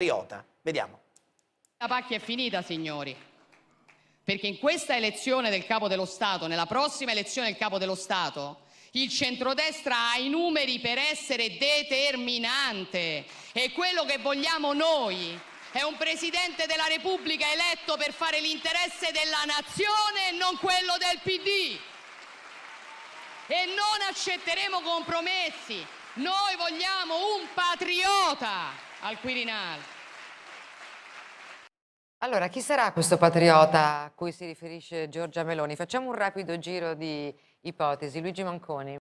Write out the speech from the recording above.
Riota. Vediamo. La pacchia è finita, signori. Perché in questa elezione del capo dello Stato, nella prossima elezione del capo dello Stato, il centrodestra ha i numeri per essere determinante. E quello che vogliamo noi è un presidente della Repubblica eletto per fare l'interesse della nazione e non quello del PD. E non accetteremo compromessi. Noi vogliamo un patriota al Quirinale. Allora, chi sarà questo patriota a cui si riferisce Giorgia Meloni? Facciamo un rapido giro di ipotesi. Luigi Manconi.